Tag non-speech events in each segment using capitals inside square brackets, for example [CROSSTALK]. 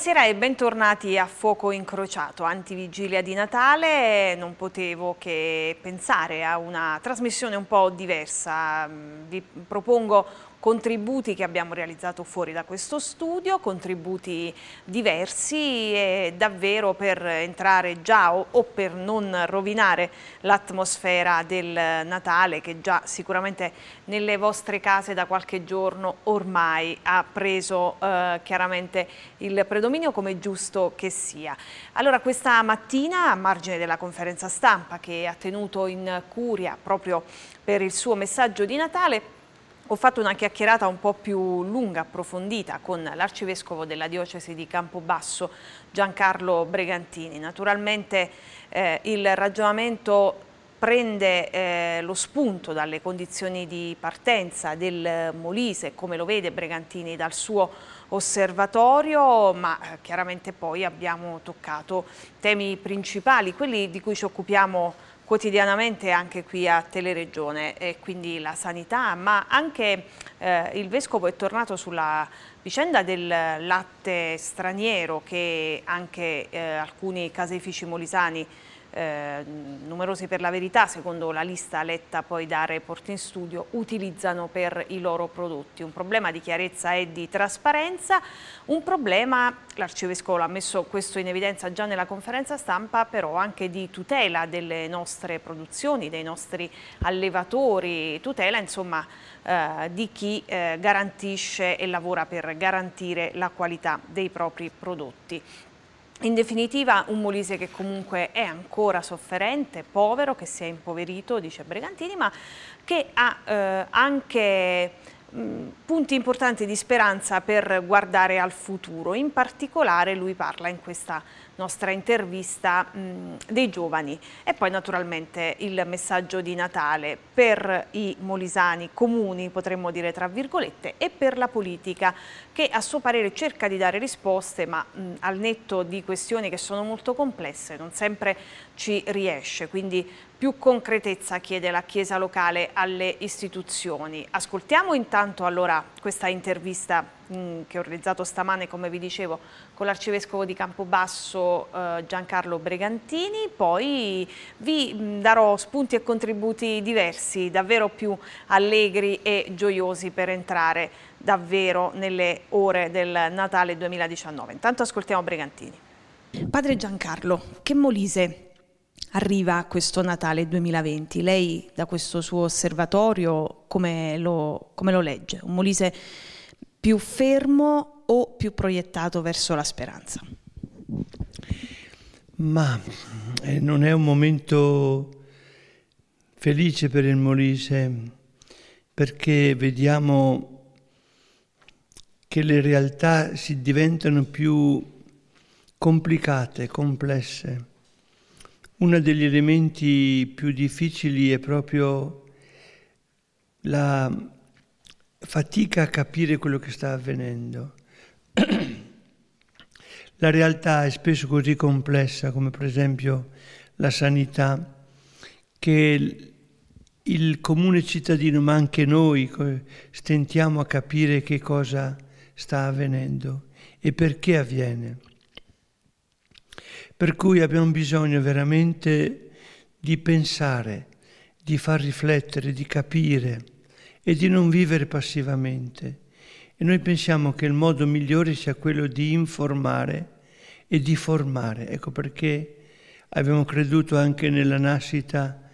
Buonasera e bentornati a Fuoco Incrociato, antivigilia di Natale. Non potevo che pensare a una trasmissione un po' diversa. Vi propongo contributi che abbiamo realizzato fuori da questo studio, contributi diversi e davvero per entrare già o, o per non rovinare l'atmosfera del Natale che già sicuramente nelle vostre case da qualche giorno ormai ha preso eh, chiaramente il predominio come giusto che sia. Allora questa mattina a margine della conferenza stampa che ha tenuto in Curia proprio per il suo messaggio di Natale ho fatto una chiacchierata un po' più lunga, approfondita, con l'arcivescovo della diocesi di Campobasso, Giancarlo Bregantini. Naturalmente eh, il ragionamento prende eh, lo spunto dalle condizioni di partenza del Molise, come lo vede Bregantini dal suo osservatorio, ma eh, chiaramente poi abbiamo toccato temi principali, quelli di cui ci occupiamo quotidianamente anche qui a Teleregione e quindi la sanità, ma anche eh, il Vescovo è tornato sulla vicenda del latte straniero che anche eh, alcuni caseifici molisani eh, numerosi per la verità, secondo la lista letta poi da Report in studio, utilizzano per i loro prodotti. Un problema di chiarezza e di trasparenza, un problema, l'arcivescovo ha messo questo in evidenza già nella conferenza stampa, però anche di tutela delle nostre produzioni, dei nostri allevatori, tutela insomma eh, di chi eh, garantisce e lavora per garantire la qualità dei propri prodotti. In definitiva un Molise che comunque è ancora sofferente, povero, che si è impoverito, dice Bregantini, ma che ha eh, anche punti importanti di speranza per guardare al futuro. In particolare lui parla in questa nostra intervista mh, dei giovani e poi naturalmente il messaggio di Natale per i molisani comuni, potremmo dire tra virgolette, e per la politica che a suo parere cerca di dare risposte ma mh, al netto di questioni che sono molto complesse non sempre ci riesce, quindi più concretezza chiede la Chiesa locale alle istituzioni. Ascoltiamo intanto allora questa intervista mh, che ho realizzato stamane, come vi dicevo, con l'Arcivescovo di Campobasso eh, Giancarlo Bregantini, poi vi mh, darò spunti e contributi diversi, davvero più allegri e gioiosi per entrare davvero nelle ore del Natale 2019. Intanto ascoltiamo Brigantini. Padre Giancarlo, che Molise arriva a questo Natale 2020? Lei da questo suo osservatorio come lo, come lo legge? Un Molise più fermo o più proiettato verso la speranza? Ma eh, non è un momento felice per il Molise perché vediamo che le realtà si diventano più complicate, complesse. Uno degli elementi più difficili è proprio la fatica a capire quello che sta avvenendo. [CLEARS THROAT] la realtà è spesso così complessa, come per esempio la sanità, che il comune cittadino, ma anche noi, stentiamo a capire che cosa sta avvenendo e perché avviene. Per cui abbiamo bisogno veramente di pensare, di far riflettere, di capire e di non vivere passivamente. E noi pensiamo che il modo migliore sia quello di informare e di formare. Ecco perché abbiamo creduto anche nella nascita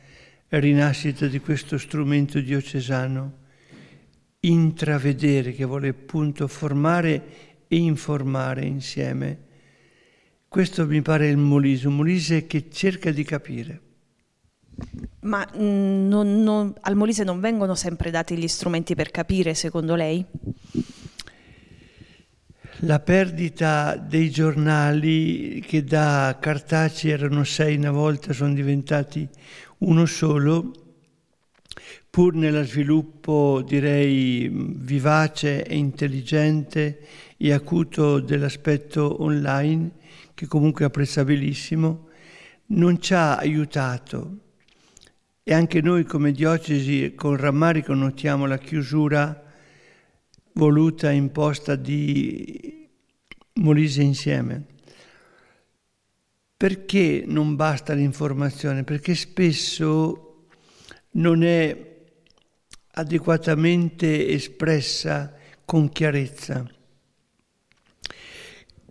e rinascita di questo strumento diocesano intravedere, che vuole appunto formare e informare insieme. Questo mi pare il Molise, un Molise che cerca di capire. Ma mm, non, non, al Molise non vengono sempre dati gli strumenti per capire, secondo lei? La perdita dei giornali che da cartacei erano sei una volta sono diventati uno solo pur nello sviluppo direi vivace e intelligente e acuto dell'aspetto online, che comunque è apprezzabilissimo, non ci ha aiutato. E anche noi come diocesi con rammarico notiamo la chiusura voluta e imposta di Molise insieme. Perché non basta l'informazione? Perché spesso non è adeguatamente espressa con chiarezza.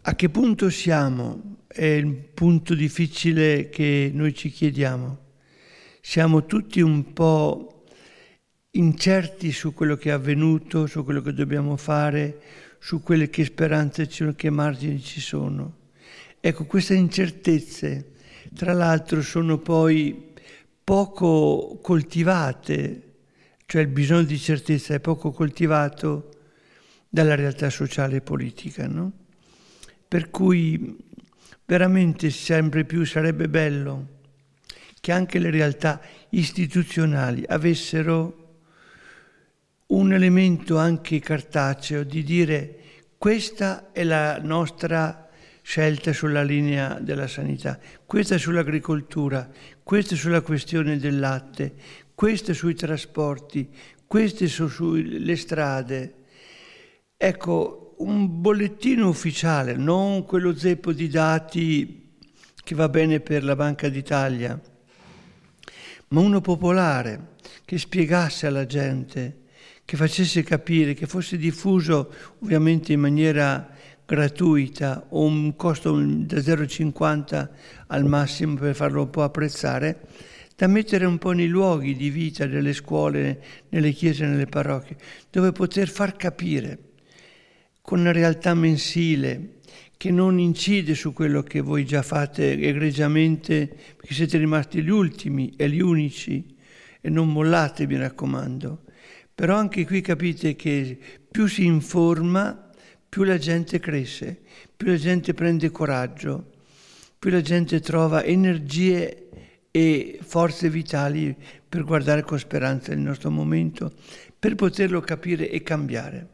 A che punto siamo? È il punto difficile che noi ci chiediamo. Siamo tutti un po' incerti su quello che è avvenuto, su quello che dobbiamo fare, su quelle che speranze ci sono, che margini ci sono. Ecco, queste incertezze, tra l'altro, sono poi poco coltivate cioè il bisogno di certezza è poco coltivato dalla realtà sociale e politica, no? Per cui veramente sempre più sarebbe bello che anche le realtà istituzionali avessero un elemento anche cartaceo di dire questa è la nostra scelta sulla linea della sanità, questa sull'agricoltura, questa sulla questione del latte, queste sui trasporti, queste sono sulle strade. Ecco, un bollettino ufficiale, non quello zeppo di dati che va bene per la Banca d'Italia, ma uno popolare che spiegasse alla gente, che facesse capire, che fosse diffuso ovviamente in maniera gratuita o un costo da 0,50 al massimo per farlo un po' apprezzare da mettere un po' nei luoghi di vita delle scuole, nelle chiese, nelle parrocchie, dove poter far capire con una realtà mensile che non incide su quello che voi già fate egregiamente, perché siete rimasti gli ultimi e gli unici e non mollate, mi raccomando. Però anche qui capite che più si informa, più la gente cresce, più la gente prende coraggio, più la gente trova energie e forze vitali per guardare con speranza il nostro momento, per poterlo capire e cambiare.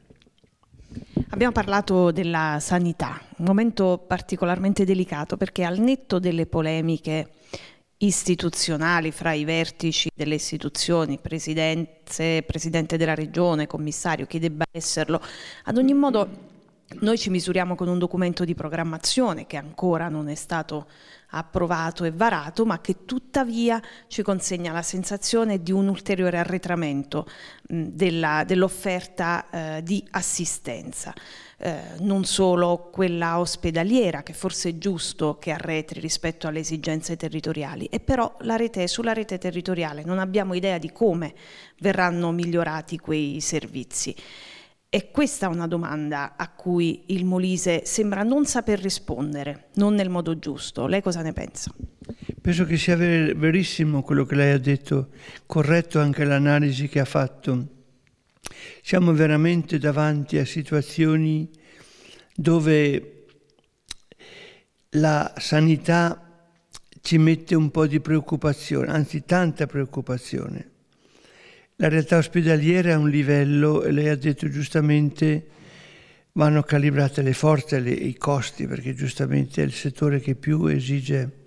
Abbiamo parlato della sanità, un momento particolarmente delicato perché al netto delle polemiche istituzionali fra i vertici delle istituzioni, presidenze, presidente della regione, commissario, chi debba esserlo, ad ogni modo noi ci misuriamo con un documento di programmazione che ancora non è stato approvato e varato, ma che tuttavia ci consegna la sensazione di un ulteriore arretramento dell'offerta eh, di assistenza. Eh, non solo quella ospedaliera, che forse è giusto che arretri rispetto alle esigenze territoriali, e però rete, sulla rete territoriale non abbiamo idea di come verranno migliorati quei servizi. E questa è una domanda a cui il Molise sembra non saper rispondere, non nel modo giusto. Lei cosa ne pensa? Penso che sia ver verissimo quello che lei ha detto, corretto anche l'analisi che ha fatto. Siamo veramente davanti a situazioni dove la sanità ci mette un po' di preoccupazione, anzi tanta preoccupazione la realtà ospedaliera è un livello, e lei ha detto giustamente, vanno calibrate le forze e i costi, perché giustamente è il settore che più esige.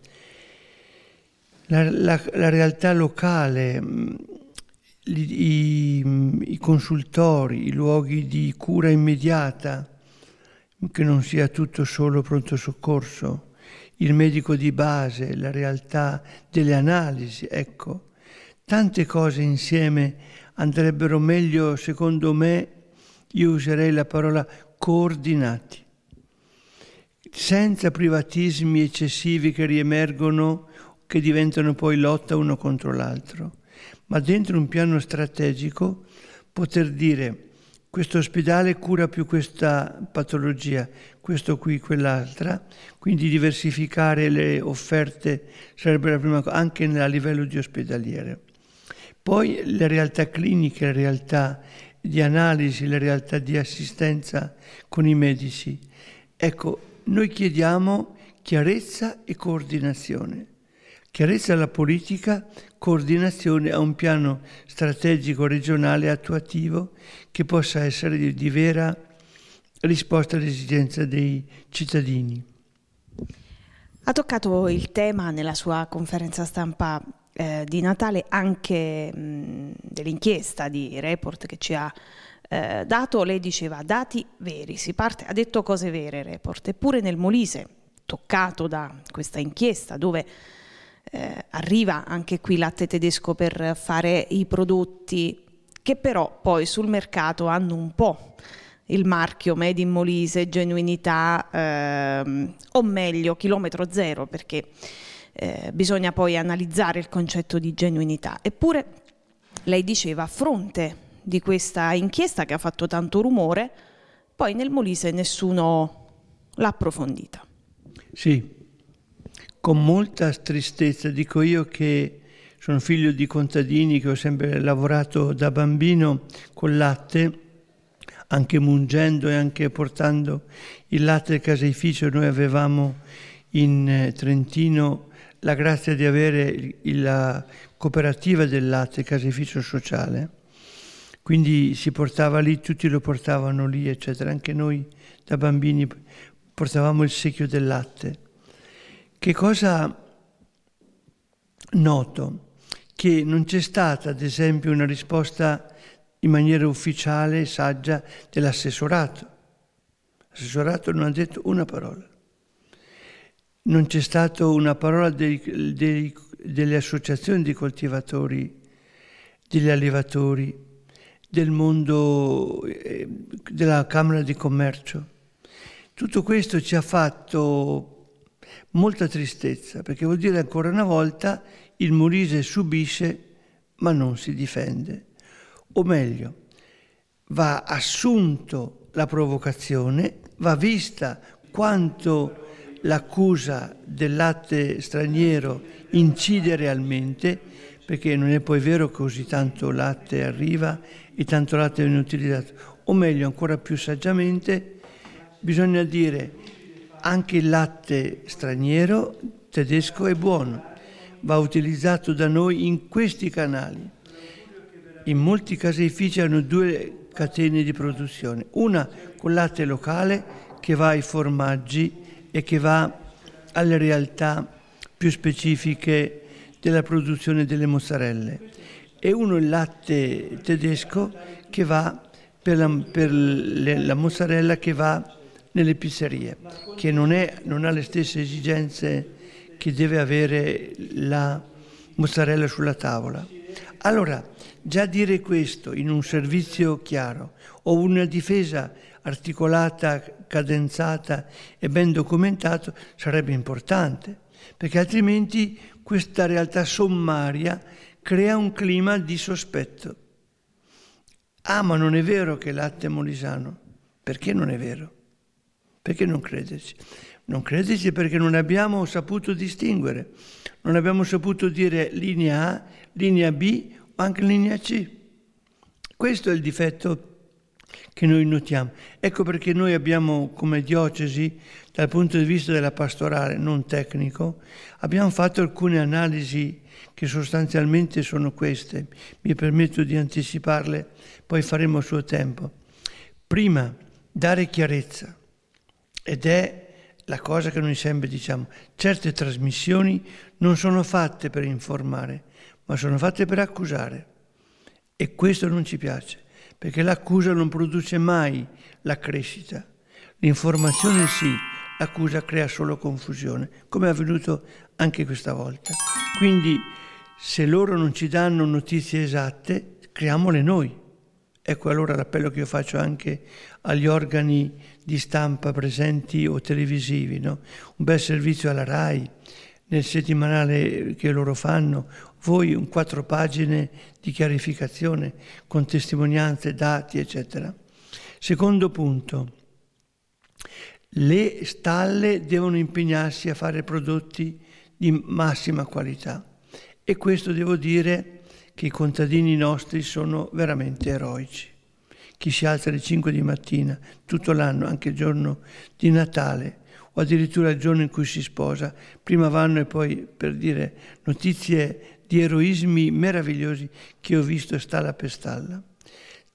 La, la, la realtà locale, mm, i, i consultori, i luoghi di cura immediata, che non sia tutto solo pronto soccorso, il medico di base, la realtà delle analisi, ecco Tante cose insieme andrebbero meglio, secondo me, io userei la parola coordinati, senza privatismi eccessivi che riemergono, che diventano poi lotta uno contro l'altro, ma dentro un piano strategico poter dire questo ospedale cura più questa patologia, questo qui, quell'altra, quindi diversificare le offerte sarebbe la prima cosa, anche a livello di ospedaliere. Poi le realtà cliniche, le realtà di analisi, le realtà di assistenza con i medici. Ecco, noi chiediamo chiarezza e coordinazione. Chiarezza alla politica, coordinazione a un piano strategico regionale attuativo che possa essere di, di vera risposta alle esigenze dei cittadini. Ha toccato il tema nella sua conferenza stampa eh, di Natale anche mh, mm, dell'inchiesta di Report che ci ha eh, dato, lei diceva dati veri, si parte, ha detto cose vere Report, eppure nel Molise, toccato da questa inchiesta dove eh, arriva anche qui latte tedesco per fare i prodotti che però poi sul mercato hanno un po' il marchio Made in Molise, genuinità ehm, o meglio chilometro zero perché eh, bisogna poi analizzare il concetto di genuinità. Eppure lei diceva a fronte di questa inchiesta che ha fatto tanto rumore, poi nel Molise nessuno l'ha approfondita. Sì, con molta tristezza dico io che sono figlio di contadini che ho sempre lavorato da bambino col latte, anche mungendo e anche portando il latte al caseificio. Noi avevamo in eh, Trentino la grazia di avere la cooperativa del latte, il caseificio sociale, quindi si portava lì, tutti lo portavano lì, eccetera. Anche noi da bambini portavamo il secchio del latte. Che cosa noto? Che non c'è stata, ad esempio, una risposta in maniera ufficiale, saggia, dell'assessorato. L'assessorato non ha detto una parola non c'è stata una parola dei, dei, delle associazioni di coltivatori, degli allevatori, del mondo eh, della Camera di Commercio. Tutto questo ci ha fatto molta tristezza, perché vuol dire ancora una volta il Molise subisce ma non si difende. O meglio, va assunto la provocazione, va vista quanto l'accusa del latte straniero incide realmente, perché non è poi vero che così tanto latte arriva e tanto latte viene utilizzato, o meglio, ancora più saggiamente, bisogna dire anche il latte straniero tedesco è buono, va utilizzato da noi in questi canali. In molti caseifici hanno due catene di produzione, una con latte locale che va ai formaggi e che va alle realtà più specifiche della produzione delle mozzarelle e uno il latte tedesco che va per la, per le, la mozzarella che va nelle pizzerie, che non, è, non ha le stesse esigenze che deve avere la mozzarella sulla tavola. Allora, già dire questo in un servizio chiaro o una difesa articolata, cadenzata e ben documentato sarebbe importante, perché altrimenti questa realtà sommaria crea un clima di sospetto. Ah, ma non è vero che latte è molisano. Perché non è vero? Perché non crederci? Non crederci perché non abbiamo saputo distinguere, non abbiamo saputo dire linea A, linea B o anche linea C. Questo è il difetto che noi notiamo. Ecco perché noi abbiamo come diocesi, dal punto di vista della pastorale, non tecnico, abbiamo fatto alcune analisi che sostanzialmente sono queste. Mi permetto di anticiparle, poi faremo a suo tempo. Prima, dare chiarezza, ed è la cosa che noi sempre diciamo, certe trasmissioni non sono fatte per informare, ma sono fatte per accusare. E questo non ci piace perché l'accusa non produce mai la crescita. L'informazione sì, l'accusa crea solo confusione, come è avvenuto anche questa volta. Quindi se loro non ci danno notizie esatte, creiamole noi. Ecco allora l'appello che io faccio anche agli organi di stampa presenti o televisivi, no? un bel servizio alla RAI, nel settimanale che loro fanno, voi un quattro pagine di chiarificazione con testimonianze, dati, eccetera. Secondo punto, le stalle devono impegnarsi a fare prodotti di massima qualità e questo devo dire che i contadini nostri sono veramente eroici. Chi si alza alle 5 di mattina tutto l'anno, anche il giorno di Natale, o addirittura il giorno in cui si sposa. Prima vanno e poi per dire notizie di eroismi meravigliosi che ho visto stalla per stalla.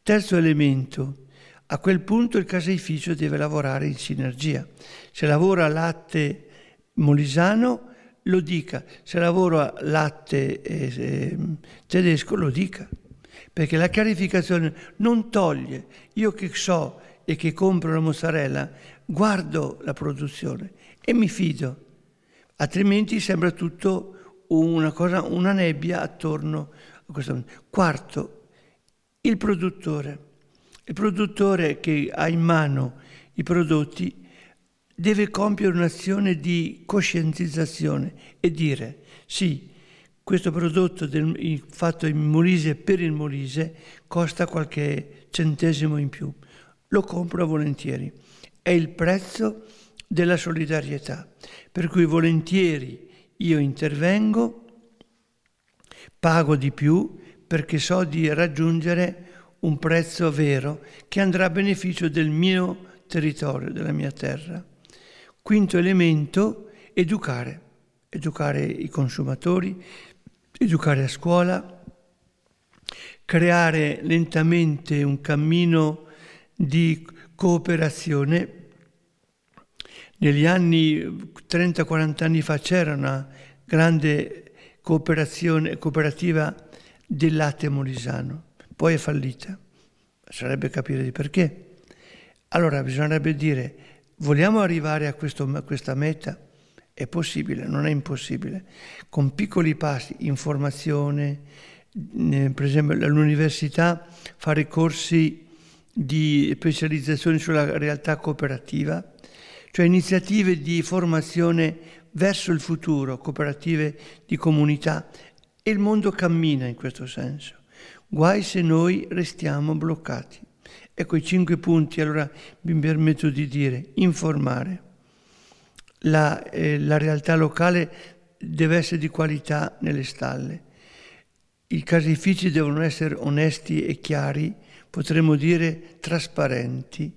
Terzo elemento, a quel punto il caseificio deve lavorare in sinergia. Se lavora latte molisano, lo dica, se lavora latte eh, ehm, tedesco, lo dica. Perché la chiarificazione non toglie. Io che so e che compro la mozzarella, guardo la produzione e mi fido, altrimenti sembra tutto una, cosa, una nebbia attorno a questo. Quarto, il produttore. Il produttore che ha in mano i prodotti deve compiere un'azione di coscientizzazione e dire sì, questo prodotto del, fatto in Molise per il Molise costa qualche centesimo in più, lo compro volentieri è il prezzo della solidarietà, per cui volentieri io intervengo, pago di più perché so di raggiungere un prezzo vero che andrà a beneficio del mio territorio, della mia terra. Quinto elemento, educare, educare i consumatori, educare a scuola, creare lentamente un cammino di cooperazione negli anni 30-40 anni fa c'era una grande cooperativa del latte molisano, poi è fallita. Sarebbe capire di perché. Allora bisognerebbe dire, vogliamo arrivare a, questo, a questa meta? È possibile, non è impossibile. Con piccoli passi, informazione, mm, eh, per esempio all'università fare corsi di specializzazione sulla realtà cooperativa, cioè iniziative di formazione verso il futuro, cooperative di comunità e il mondo cammina in questo senso. Guai se noi restiamo bloccati. Ecco i cinque punti, allora mi permetto di dire, informare. La, eh, la realtà locale deve essere di qualità nelle stalle. I caseifici devono essere onesti e chiari, potremmo dire trasparenti,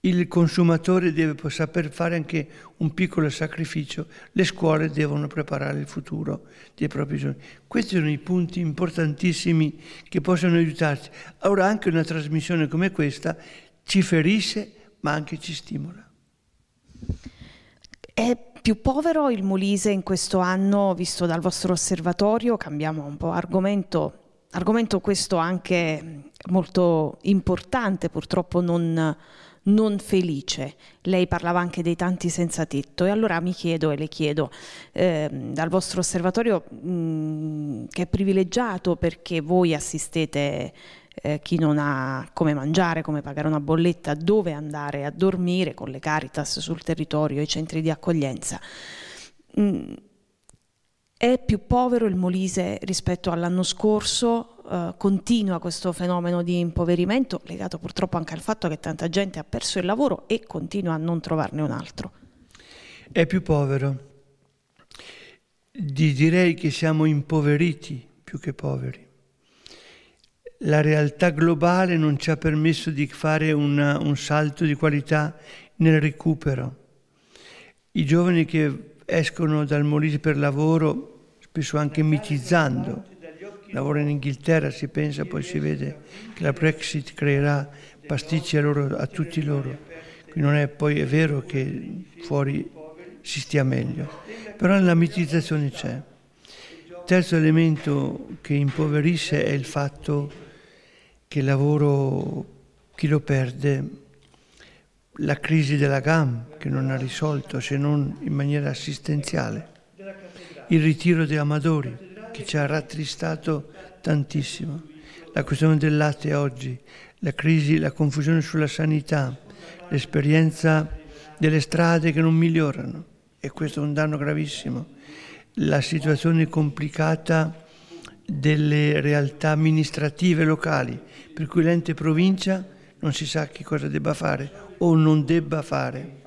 il consumatore deve saper fare anche un piccolo sacrificio, le scuole devono preparare il futuro dei propri giovani. Questi sono i punti importantissimi che possono aiutarci. Ora anche una trasmissione come questa ci ferisce ma anche ci stimola. È più povero il Molise in questo anno, visto dal vostro osservatorio, cambiamo un po' argomento argomento questo anche molto importante, purtroppo non, non felice. Lei parlava anche dei tanti senza tetto e allora mi chiedo e le chiedo eh, dal vostro osservatorio mh, mm, che è privilegiato perché voi assistete eh, chi non ha come mangiare, come pagare una bolletta, dove andare a dormire con le Caritas sul territorio, i centri di accoglienza. Mh, mm, è più povero il Molise rispetto all'anno scorso, eh, continua questo fenomeno di impoverimento legato purtroppo anche al fatto che tanta gente ha perso il lavoro e continua a non trovarne un altro. È più povero. Di direi che siamo impoveriti più che poveri la realtà globale non ci ha permesso di fare una, un salto di qualità nel recupero. I giovani che escono dal Molise per lavoro, spesso anche mitizzando. Lavora in Inghilterra, si pensa, poi si vede che la Brexit creerà pasticci a, loro, a tutti loro. Qui non è poi è vero che fuori si stia meglio, però la mitizzazione c'è. terzo elemento che impoverisce è il fatto che il lavoro, chi lo perde, la crisi della GAM che non ha risolto se non in maniera assistenziale, il ritiro di Amadori che ci ha rattristato tantissimo, la questione del latte oggi, la crisi, la confusione sulla sanità, l'esperienza delle strade che non migliorano e questo è un danno gravissimo, la situazione complicata delle realtà amministrative locali, per cui l'ente provincia non si sa che cosa debba fare o non debba fare.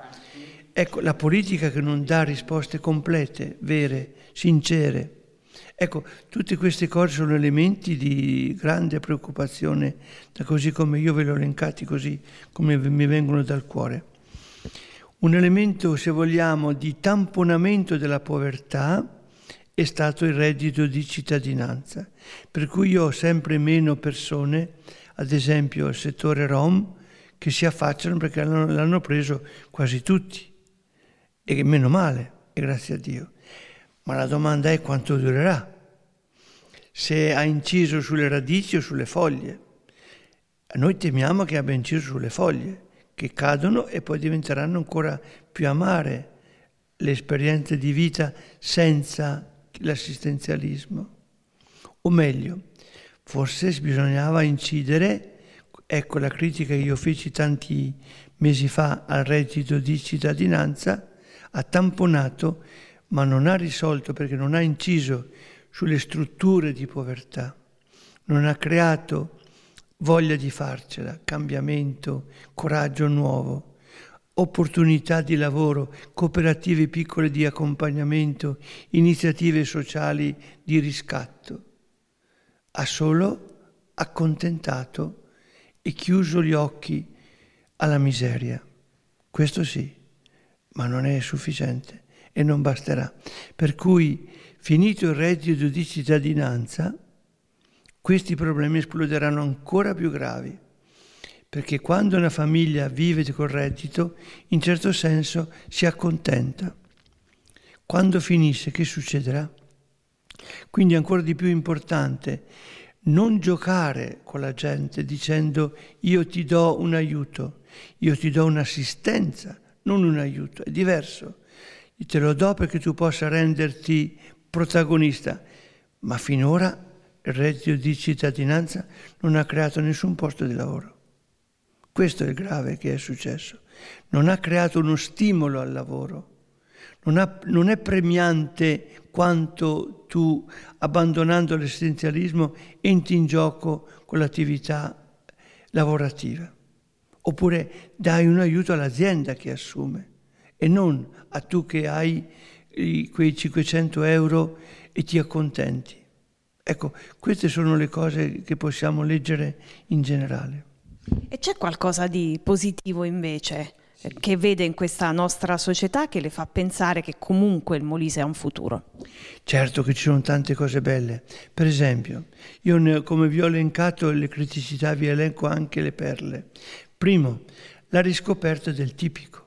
Ecco, la politica che non dà risposte complete, vere, sincere. Ecco, tutte queste cose sono elementi di grande preoccupazione, da così come io ve le ho elencati, così come mi vengono dal cuore. Un elemento, se vogliamo, di tamponamento della povertà è stato il reddito di cittadinanza, per cui io ho sempre meno persone, ad esempio il settore Rom, che si affacciano perché l'hanno preso quasi tutti. E meno male, e grazie a Dio. Ma la domanda è quanto durerà, se ha inciso sulle radici o sulle foglie. Noi temiamo che abbia inciso sulle foglie, che cadono e poi diventeranno ancora più amare le esperienze di vita senza l'assistenzialismo. O meglio, forse bisognava incidere Ecco la critica che io feci tanti mesi fa al reddito di cittadinanza, ha tamponato ma non ha risolto perché non ha inciso sulle strutture di povertà, non ha creato voglia di farcela, cambiamento, coraggio nuovo, opportunità di lavoro, cooperative piccole di accompagnamento, iniziative sociali di riscatto. Ha solo accontentato e chiuso gli occhi alla miseria. Questo sì, ma non è sufficiente e non basterà. Per cui, finito il reddito di cittadinanza, questi problemi esploderanno ancora più gravi, perché quando una famiglia vive col reddito, in certo senso si accontenta. Quando finisce, che succederà? Quindi ancora di più importante non giocare con la gente dicendo io ti do un aiuto, io ti do un'assistenza, non un aiuto, è diverso. Io te lo do perché tu possa renderti protagonista, ma finora il reddito di cittadinanza non ha creato nessun posto di lavoro. Questo è il grave che è successo. Non ha creato uno stimolo al lavoro, non, ha, non è premiante quanto tu, abbandonando l'essenzialismo, entri in gioco con l'attività lavorativa. Oppure dai un aiuto all'azienda che assume e non a tu che hai quei 500 euro e ti accontenti. Ecco, queste sono le cose che possiamo leggere in generale. E c'è qualcosa di positivo invece? che vede in questa nostra società che le fa pensare che comunque il Molise ha un futuro? Certo che ci sono tante cose belle, per esempio, io come vi ho elencato le criticità vi elenco anche le perle. Primo, la riscoperta del tipico.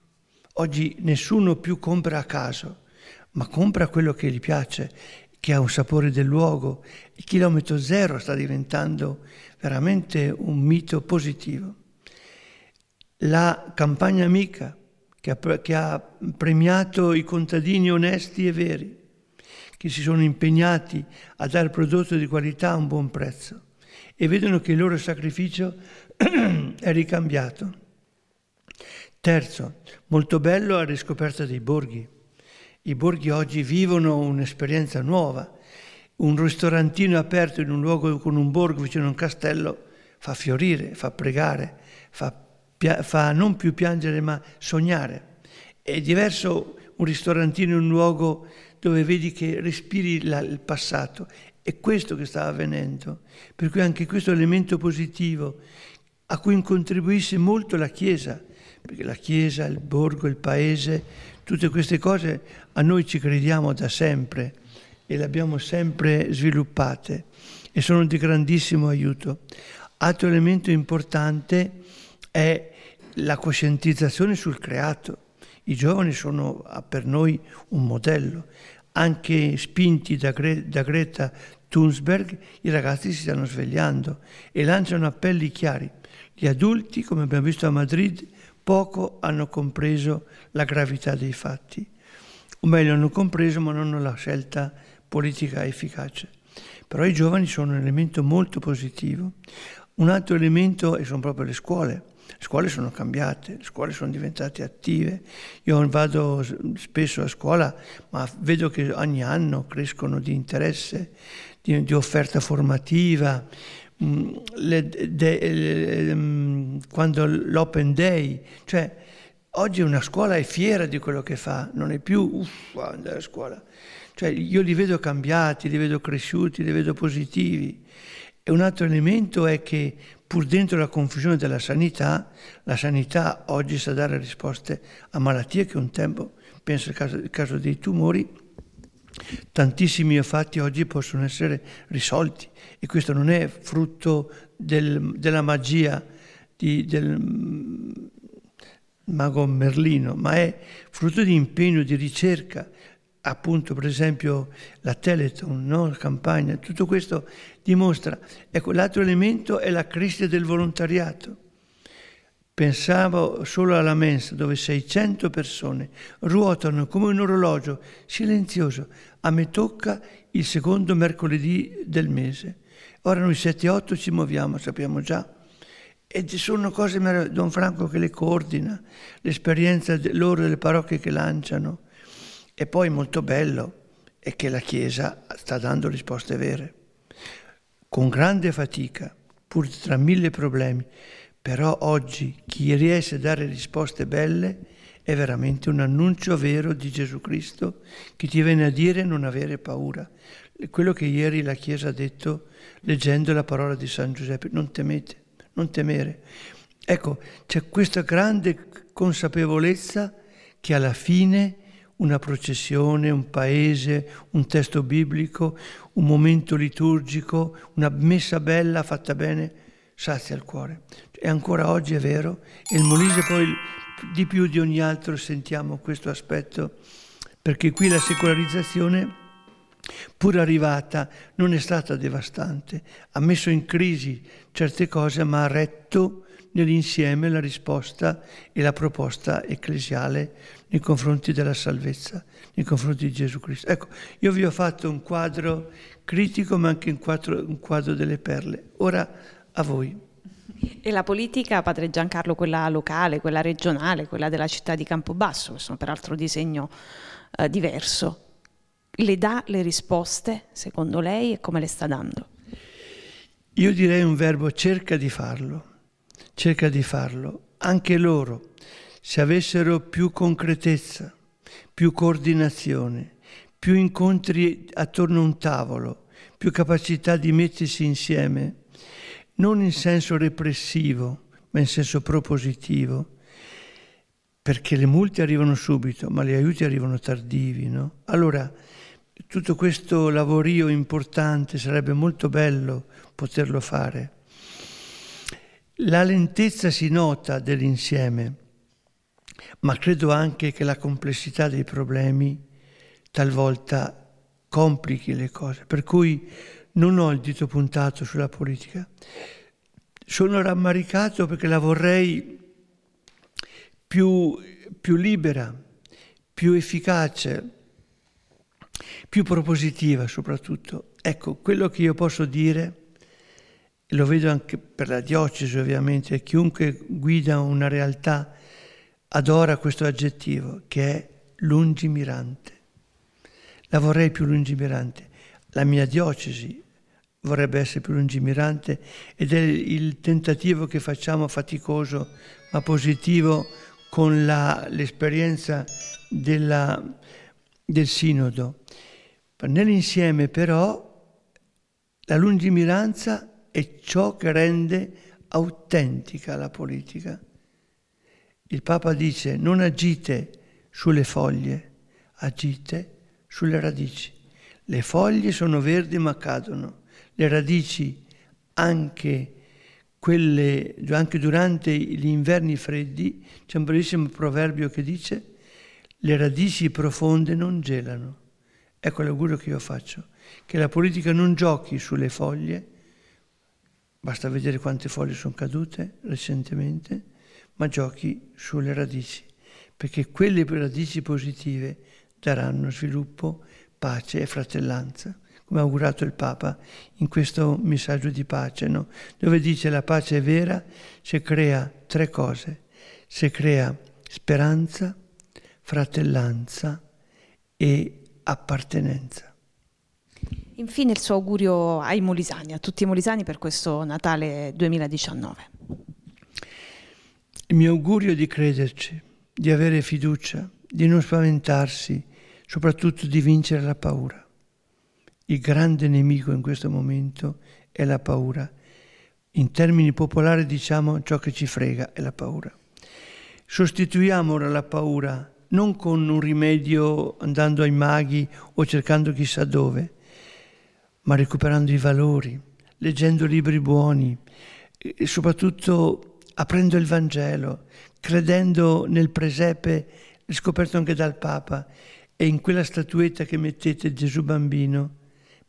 Oggi nessuno più compra a caso, ma compra quello che gli piace, che ha un sapore del luogo. Il chilometro zero sta diventando veramente un mito positivo la campagna amica che ha, che ha premiato i contadini onesti e veri, che si sono impegnati a dare prodotto di qualità a un buon prezzo e vedono che il loro sacrificio [CLEARS THROAT] è ricambiato. Terzo, molto bello la riscoperta dei borghi. I borghi oggi vivono un'esperienza nuova. Un ristorantino aperto in un luogo con un borgo vicino a un castello fa fiorire, fa pregare, fa fa non più piangere ma sognare. È diverso un ristorantino, un luogo dove vedi che respiri la, il passato. È questo che sta avvenendo. Per cui anche questo elemento positivo a cui contribuisce molto la Chiesa, perché la Chiesa, il borgo, il paese, tutte queste cose a noi ci crediamo da sempre e le abbiamo sempre sviluppate e sono di grandissimo aiuto. Altro elemento importante è la coscientizzazione sul creato. I giovani sono ah, per noi un modello. Anche spinti da, Gre- da Greta Thunberg, i ragazzi si stanno svegliando e lanciano appelli chiari. Gli adulti, come abbiamo visto a Madrid, poco hanno compreso la gravità dei fatti, o meglio hanno compreso ma non hanno la scelta politica efficace. Però i giovani sono un elemento molto positivo. Un altro elemento e sono proprio le scuole scuole sono cambiate, le scuole sono diventate attive. Io vado spesso a scuola, ma vedo che ogni anno crescono di interesse, di, di offerta formativa. Mm, le, de, le, eh, ehm, quando l'open day, cioè oggi una scuola è fiera di quello che fa, non è più uff, andare a scuola. Cioè io li vedo cambiati, li vedo cresciuti, li vedo positivi. E un altro elemento è che pur dentro la confusione della sanità, la sanità oggi sa dare risposte a malattie che un tempo, penso al caso, caso, dei tumori, tantissimi fatti oggi possono essere risolti e questo non è frutto del, della magia di, del mm, mago Merlino, ma è frutto di impegno, di ricerca, appunto per esempio la Teleton, no? la campagna, tutto questo dimostra, ecco, l'altro elemento è la crisi del volontariato. Pensavo solo alla mensa dove 600 persone ruotano come un orologio silenzioso. A me tocca il secondo mercoledì del mese. Ora noi 7-8 ci muoviamo, sappiamo già. E ci sono cose meravigliose, Don Franco che le coordina, l'esperienza de- loro delle parrocchie che lanciano. E poi molto bello è che la Chiesa sta dando risposte vere con grande fatica, pur tra mille problemi, però oggi chi riesce a dare risposte belle è veramente un annuncio vero di Gesù Cristo che ti viene a dire non avere paura. Quello che ieri la Chiesa ha detto leggendo la parola di San Giuseppe, non temete, non temere. Ecco, c'è questa grande consapevolezza che alla fine una processione, un paese, un testo biblico, un momento liturgico, una messa bella fatta bene, sazia il cuore. E ancora oggi è vero, e il Molise poi di più di ogni altro sentiamo questo aspetto, perché qui la secolarizzazione pur arrivata, non è stata devastante, ha messo in crisi certe cose, ma ha retto nell'insieme la risposta e la proposta ecclesiale nei confronti della salvezza, nei confronti di Gesù Cristo. Ecco, io vi ho fatto un quadro critico ma anche un quadro, un quadro delle perle. Ora a voi. E la politica, padre Giancarlo, quella locale, quella regionale, quella della città di Campobasso, che sono peraltro disegno eh, diverso, le dà le risposte, secondo lei, e come le sta dando? Io direi un verbo cerca di farlo, cerca di farlo, anche loro se avessero più concretezza, più coordinazione, più incontri attorno a un tavolo, più capacità di mettersi insieme, non in senso repressivo, ma in senso propositivo, perché le multe arrivano subito, ma gli aiuti arrivano tardivi, no? Allora, tutto questo lavorio importante sarebbe molto bello poterlo fare. La lentezza si nota dell'insieme ma credo anche che la complessità dei problemi talvolta complichi le cose, per cui non ho il dito puntato sulla politica. Sono rammaricato perché la vorrei più, più libera, più efficace, più propositiva soprattutto. Ecco, quello che io posso dire lo vedo anche per la diocesi ovviamente, chiunque guida una realtà adora questo aggettivo che è lungimirante. La vorrei più lungimirante. La mia diocesi vorrebbe essere più lungimirante ed è il tentativo che facciamo faticoso ma positivo con la, l'esperienza della, del sinodo. Nell'insieme però la lungimiranza è ciò che rende autentica la politica. Il Papa dice non agite sulle foglie, agite sulle radici. Le foglie sono verdi ma cadono, le radici anche, quelle, anche durante gli inverni freddi, c'è un bellissimo proverbio che dice le radici profonde non gelano. Ecco l'augurio che io faccio, che la politica non giochi sulle foglie, basta vedere quante foglie sono cadute recentemente, ma giochi sulle radici, perché quelle radici positive daranno sviluppo, pace e fratellanza, come ha augurato il Papa in questo messaggio di pace, no? dove dice la pace è vera se crea tre cose, se crea speranza, fratellanza e appartenenza. Infine il suo augurio ai molisani, a tutti i molisani per questo Natale 2019. Il mio augurio è di crederci, di avere fiducia, di non spaventarsi, soprattutto di vincere la paura. Il grande nemico in questo momento è la paura. In termini popolari diciamo ciò che ci frega è la paura. Sostituiamo ora la paura non con un rimedio andando ai maghi o cercando chissà dove, ma recuperando i valori, leggendo libri buoni e soprattutto aprendo il Vangelo, credendo nel presepe scoperto anche dal Papa, e in quella statuetta che mettete Gesù bambino,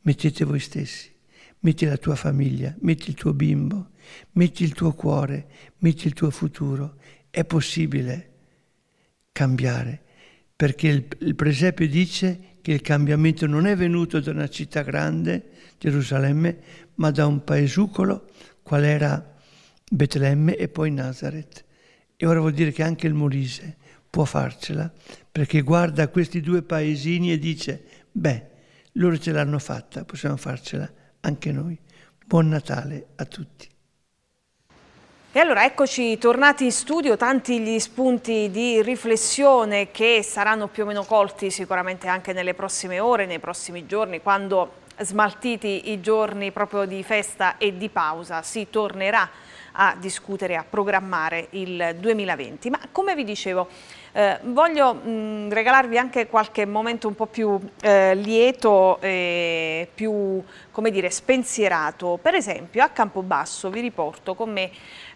mettete voi stessi, metti la tua famiglia, metti il tuo bimbo, metti il tuo cuore, metti il tuo futuro. È possibile cambiare, perché il, il presepe dice che il cambiamento non è venuto da una città grande, Gerusalemme, ma da un paesucolo qual era Betlemme e poi Nazareth. E ora vuol dire che anche il Molise può farcela perché guarda questi due paesini e dice, beh, loro ce l'hanno fatta, possiamo farcela anche noi. Buon Natale a tutti. E allora eccoci tornati in studio, tanti gli spunti di riflessione che saranno più o meno colti sicuramente anche nelle prossime ore, nei prossimi giorni, quando smaltiti i giorni proprio di festa e di pausa si tornerà a discutere, a programmare il 2020. Ma come vi dicevo, eh, voglio mh, mm, regalarvi anche qualche momento un po' più eh, lieto e più, come dire, spensierato. Per esempio a Campobasso vi riporto con me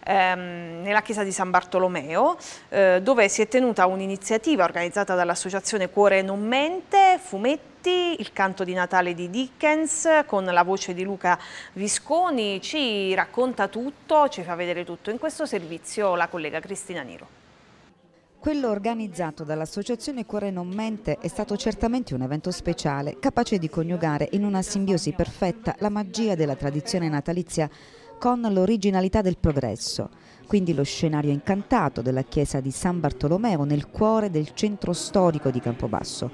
ehm, nella chiesa di San Bartolomeo eh, dove si è tenuta un'iniziativa organizzata dall'associazione Cuore Non Mente, fumetti il canto di Natale di Dickens con la voce di Luca Visconi, ci racconta tutto, ci fa vedere tutto. In questo servizio la collega Cristina Niro. Quello organizzato dall'associazione Cuore Non Mente è stato certamente un evento speciale, capace di coniugare in una simbiosi perfetta la magia della tradizione natalizia con l'originalità del progresso, quindi lo scenario incantato della chiesa di San Bartolomeo nel cuore del centro storico di Campobasso,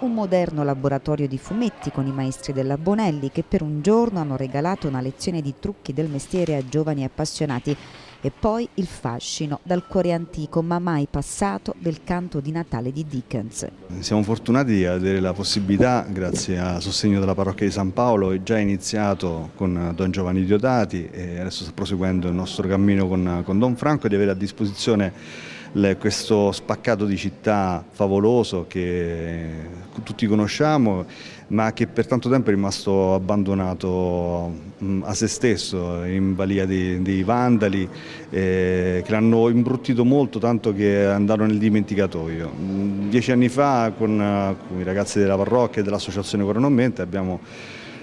un moderno laboratorio di fumetti con i maestri della Bonelli che per un giorno hanno regalato una lezione di trucchi del mestiere a giovani appassionati e poi il fascino dal cuore antico ma mai passato del canto di Natale di Dickens. Siamo fortunati di avere la possibilità, grazie al sostegno della parrocchia di San Paolo, è già iniziato con Don Giovanni Diodati e adesso sta proseguendo il nostro cammino con, con Don Franco di avere a disposizione le, questo spaccato di città favoloso che tutti conosciamo ma che per tanto tempo è rimasto abbandonato mm, a se stesso, in balia dei, dei vandali, eh, che l'hanno imbruttito molto tanto che andarono nel dimenticatoio. Mm, dieci anni fa con, con i ragazzi della parrocchia e dell'associazione Corona abbiamo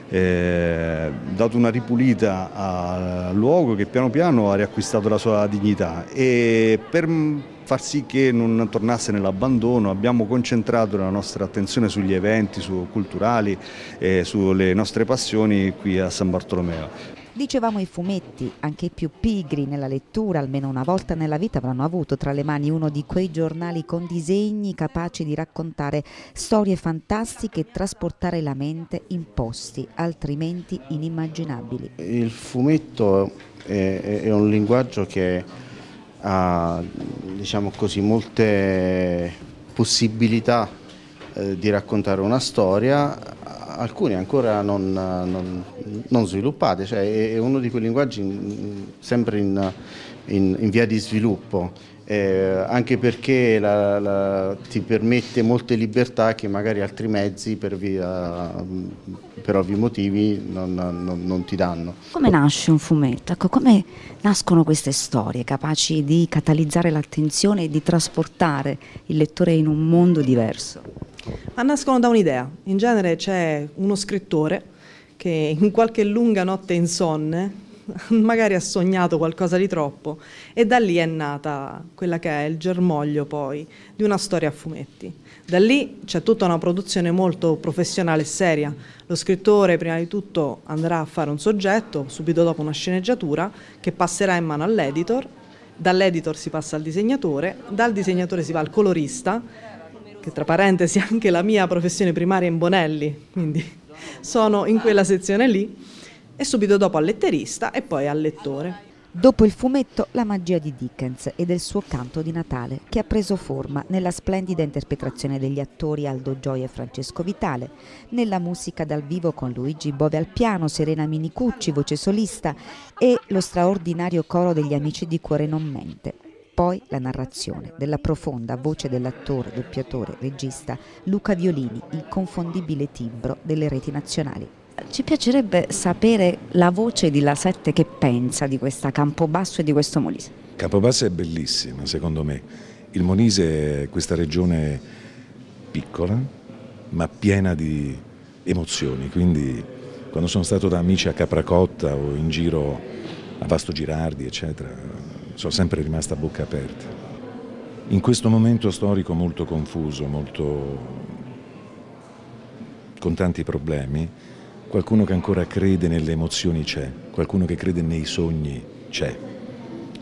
eh, dato una ripulita al luogo che piano piano ha riacquistato la sua dignità e per, far sì che non tornasse nell'abbandono. Abbiamo concentrato la nostra attenzione sugli eventi su culturali e eh, sulle nostre passioni qui a San Bartolomeo. Dicevamo i fumetti, anche i più pigri nella lettura, almeno una volta nella vita avranno avuto tra le mani uno di quei giornali con disegni capaci di raccontare storie fantastiche e trasportare la mente in posti altrimenti inimmaginabili. Il fumetto è, è un linguaggio che ha diciamo così, molte possibilità eh, di raccontare una storia, alcune ancora non, non, non sviluppate, cioè è, uno di quei linguaggi in, mm, sempre in, in, in via di sviluppo eh, anche perché la, la, ti permette molte libertà che magari altri mezzi per, via, per ovvi motivi non, non, non, ti danno. Come nasce un fumetto? Ecco, come nascono queste storie capaci di catalizzare l'attenzione e di trasportare il lettore in un mondo diverso? Ma nascono da un'idea. In genere c'è uno scrittore che in qualche lunga notte insonne [LAUGHS] magari ha sognato qualcosa di troppo e da lì è nata quella che è il germoglio poi di una storia a fumetti. Da lì c'è tutta una produzione molto professionale e seria. Lo scrittore prima di tutto andrà a fare un soggetto, subito dopo una sceneggiatura che passerà in mano all'editor, dall'editor si passa al disegnatore, dal disegnatore si va al colorista, che tra parentesi è anche la mia professione primaria in Bonelli, quindi sono in quella sezione lì e subito dopo al letterista e poi al lettore. Dopo il fumetto La magia di Dickens e del suo canto di Natale, che ha preso forma nella splendida interpretazione degli attori Aldo Gioia e Francesco Vitale, nella musica dal vivo con Luigi Bove al piano, Serena Minicucci, voce solista, e lo straordinario coro degli Amici di Cuore Non Mente. Poi la narrazione della profonda voce dell'attore, doppiatore, regista Luca Violini, il confondibile timbro delle reti nazionali. Ci piacerebbe sapere la voce di La Sette che pensa di questa Campobasso e di questo Molise. Campobasso è bellissima, secondo me. Il Molise è questa regione piccola, ma piena di emozioni, quindi quando sono stato da amici a Capracotta o in giro a Vasto Girardi, eccetera, sono sempre rimasto a bocca aperta. In questo momento storico molto confuso, molto... con tanti problemi, Qualcuno che ancora crede nelle emozioni c'è, qualcuno che crede nei sogni c'è.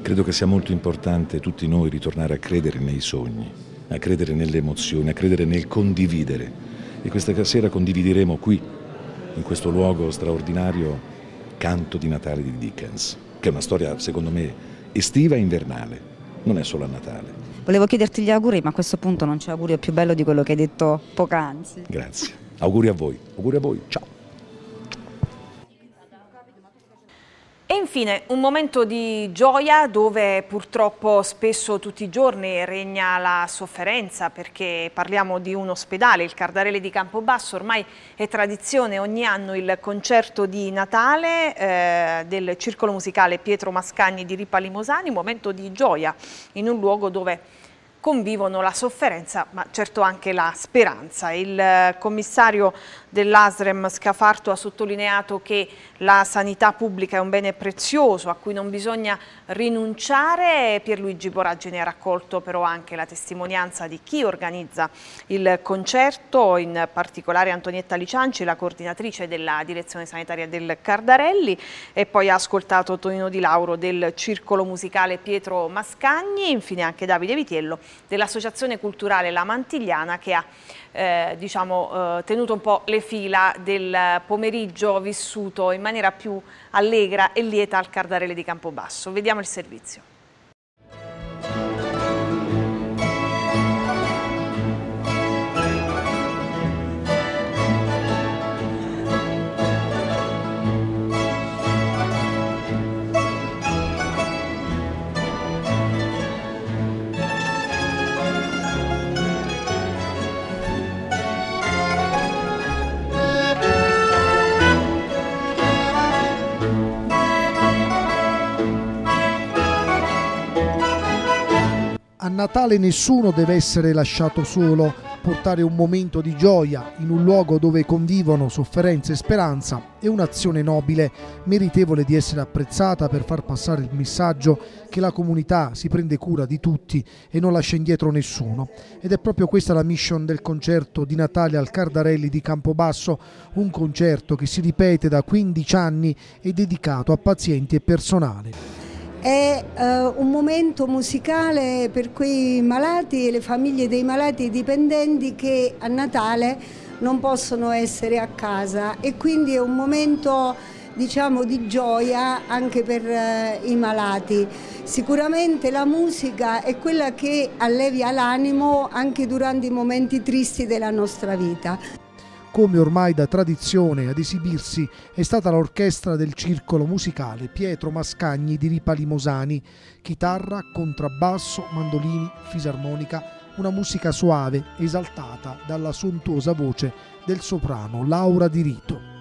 Credo che sia molto importante tutti noi ritornare a credere nei sogni, a credere nelle emozioni, a credere nel condividere. E questa sera condivideremo qui, in questo luogo straordinario, Canto di Natale di Dickens, che è una storia, secondo me, estiva e invernale, non è solo a Natale. Volevo chiederti gli auguri, ma a questo punto non c'è augurio più bello di quello che hai detto poc'anzi. Grazie. auguri a voi, auguri a voi, ciao. E infine un momento di gioia dove purtroppo spesso tutti i giorni regna la sofferenza perché parliamo di un ospedale, il Cardarelli di Campobasso, ormai è tradizione ogni anno il concerto di Natale eh, del Circolo Musicale Pietro Mascagni di Ripa Limosani, un momento di gioia in un luogo dove convivono la sofferenza ma certo anche la speranza. Il eh, commissario dell'ASREM Scafarto ha sottolineato che la sanità pubblica è un bene prezioso a cui non bisogna rinunciare. Pierluigi Boragini ha raccolto però anche la testimonianza di chi organizza il concerto, in particolare Antonietta Licianci, la coordinatrice della direzione sanitaria del Cardarelli e poi ha ascoltato Tonino Di Lauro del Circolo Musicale Pietro Mascagni, infine anche Davide Vitiello dell'Associazione Culturale La Mantigliana che ha eh, diciamo, eh, tenuto un po' le fila del pomeriggio vissuto in maniera più allegra e lieta al Cardarele di Campobasso. Vediamo il servizio. A Natale nessuno deve essere lasciato solo, portare un momento di gioia in un luogo dove convivono sofferenza e speranza è un'azione nobile, meritevole di essere apprezzata per far passare il messaggio che la comunità si prende cura di tutti e non lascia indietro nessuno. Ed è proprio questa la mission del concerto di Natale al Cardarelli di Campobasso, un concerto che si ripete da 15 anni e dedicato a pazienti e personale. È eh, un momento musicale per quei malati e le famiglie dei malati e dipendenti che a Natale non possono essere a casa e quindi è un momento diciamo, di gioia anche per eh, i malati. Sicuramente la musica è quella che allevia l'animo anche durante i momenti tristi della nostra vita come ormai da tradizione ad esibirsi è stata l'orchestra del circolo musicale Pietro Mascagni di Ripa Limosani, chitarra, contrabbasso, mandolini, fisarmonica, una musica suave esaltata dalla sontuosa voce del soprano Laura Di Rito.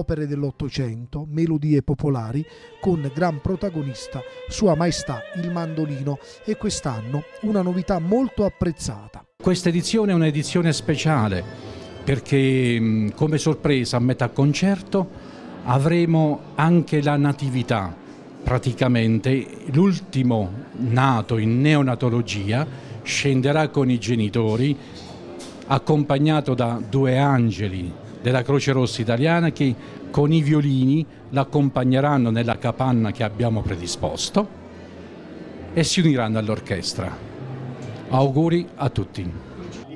opere dell'Ottocento, melodie popolari, con gran protagonista Sua Maestà il mandolino e quest'anno una novità molto apprezzata. Questa edizione è un'edizione speciale perché come sorpresa a metà concerto avremo anche la Natività, praticamente l'ultimo nato in neonatologia scenderà con i genitori accompagnato da due angeli della Croce Rossa Italiana che con i violini l'accompagneranno nella capanna che abbiamo predisposto e si uniranno all'orchestra. Auguri a tutti.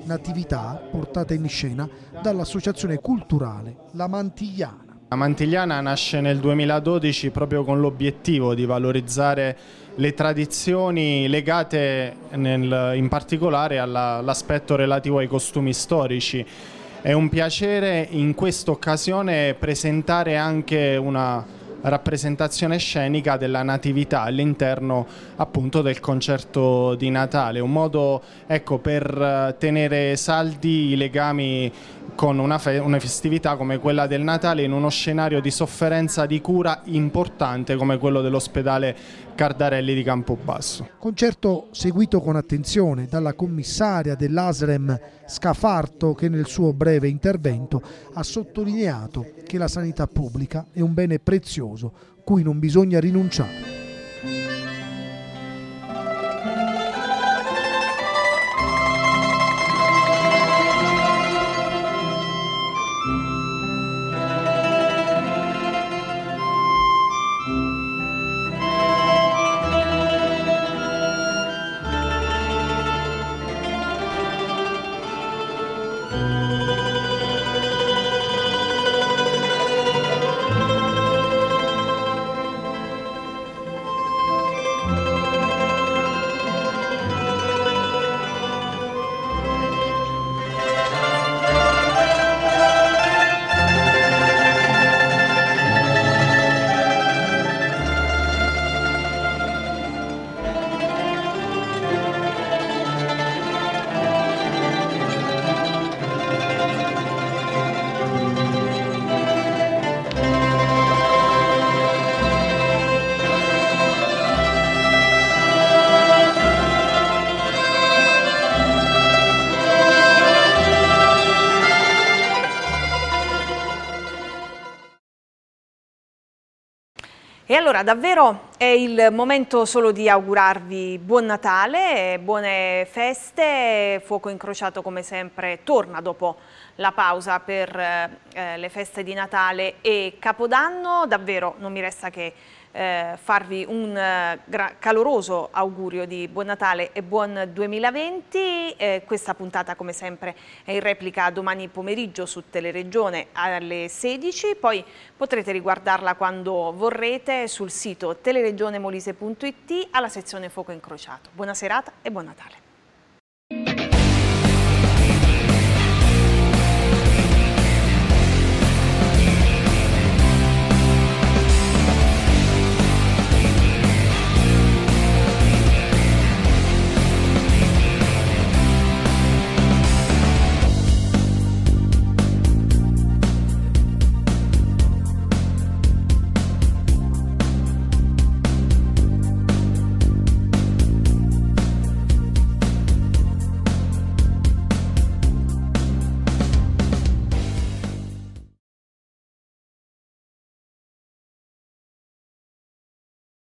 Natività portata in scena dall'associazione culturale La Mantigliana. La Mantigliana nasce nel 2012 proprio con l'obiettivo di valorizzare le tradizioni legate nel, in particolare all'aspetto relativo ai costumi storici è un piacere in questa occasione presentare anche una rappresentazione scenica della natività all'interno appunto del concerto di Natale, un modo ecco, per eh, tenere saldi i legami con una, fe una, festività come quella del Natale in uno scenario di sofferenza di cura importante come quello dell'ospedale Cardarelli di Campobasso. Concerto seguito con attenzione dalla commissaria dell'ASREM Scafarto che nel suo breve intervento ha sottolineato che la sanità pubblica è un bene prezioso cui non bisogna rinunciare. E allora davvero è il momento solo di augurarvi buon Natale, buone feste, Fuoco Incrociato come sempre torna dopo la pausa per eh, le feste di Natale e Capodanno, davvero non mi resta che eh, farvi un eh, caloroso augurio di buon Natale e buon 2020. Eh, questa puntata come sempre è in replica domani pomeriggio su Teleregione alle 16, poi potrete riguardarla quando vorrete sul sito teleregionemolise.it alla sezione Fuoco Incrociato. Buona serata e buon Natale.